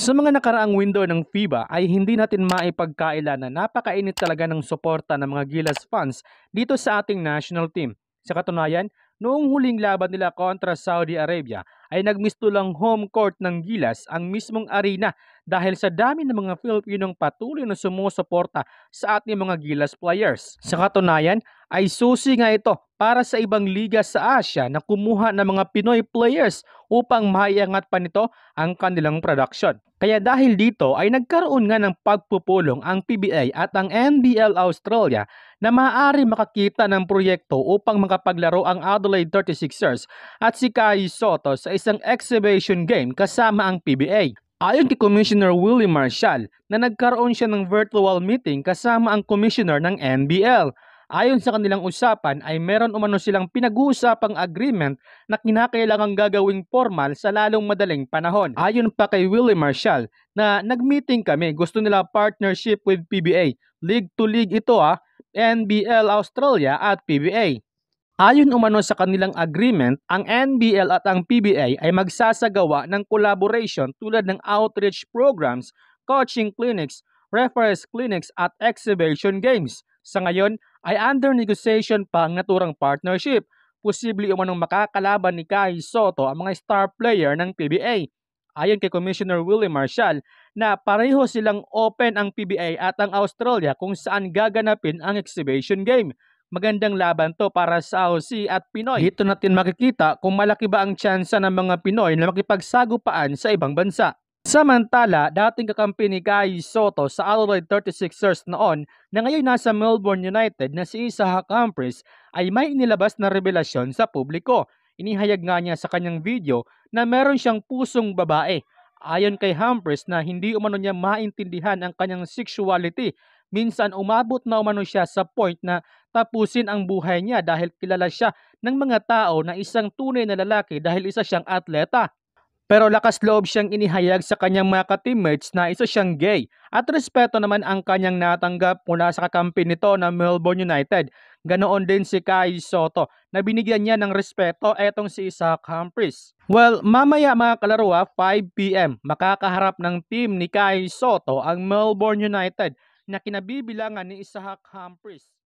Sa mga nakaraang window ng FIBA ay hindi natin maipagkaila na napakainit talaga ng suporta ng mga Gilas fans dito sa ating national team. Sa katunayan, noong huling laban nila kontra Saudi Arabia ay nagmisto lang home court ng Gilas ang mismong arena dahil sa dami ng mga Filipinong patuloy na sumusuporta sa ating mga Gilas players. Sa katunayan ay susi nga ito para sa ibang liga sa Asia na kumuha ng mga Pinoy players upang maiangat pa nito ang kanilang production. Kaya dahil dito ay nagkaroon nga ng pagpupulong ang PBA at ang NBL Australia na maaari makakita ng proyekto upang makapaglaro ang Adelaide 36ers at si Kai Soto sa isang exhibition game kasama ang PBA. Ayon kay Commissioner Willie Marshall na nagkaroon siya ng virtual meeting kasama ang commissioner ng NBL Ayon sa kanilang usapan ay meron umano silang pinag-uusapang agreement na kinakailangang gagawing formal sa lalong madaling panahon. Ayon pa kay Willie Marshall na nag-meeting kami, gusto nila partnership with PBA. League to league ito ah, NBL Australia at PBA. Ayon umano sa kanilang agreement, ang NBL at ang PBA ay magsasagawa ng collaboration tulad ng outreach programs, coaching clinics, referees clinics at exhibition games. Sa ngayon ay under negotiation pa ang naturang partnership. Posible umanong makakalaban ni Kai Soto ang mga star player ng PBA. Ayon kay Commissioner Willie Marshall na pareho silang open ang PBA at ang Australia kung saan gaganapin ang exhibition game. Magandang laban to para sa AOC at Pinoy. Dito natin makikita kung malaki ba ang tsansa ng mga Pinoy na makipagsagupaan sa ibang bansa. Samantala, dating kakampi ni Guy Soto sa Adelaide 36ers noon na ngayon nasa Melbourne United na si Isaac Humphries ay may inilabas na revelasyon sa publiko. Inihayag nga niya sa kanyang video na meron siyang pusong babae. Ayon kay Humphries na hindi umano niya maintindihan ang kanyang sexuality. Minsan umabot na umano siya sa point na tapusin ang buhay niya dahil kilala siya ng mga tao na isang tunay na lalaki dahil isa siyang atleta. Pero lakas loob siyang inihayag sa kanyang mga ka-teammates na isa siyang gay at respeto naman ang kanyang natanggap mula sa kakampi nito na Melbourne United. Ganoon din si Kai Soto na binigyan niya ng respeto etong si Isaac Humphries. Well, mamaya mga kalaro 5pm ah, makakaharap ng team ni Kai Soto ang Melbourne United na kinabibilangan ni Isaac Humphries.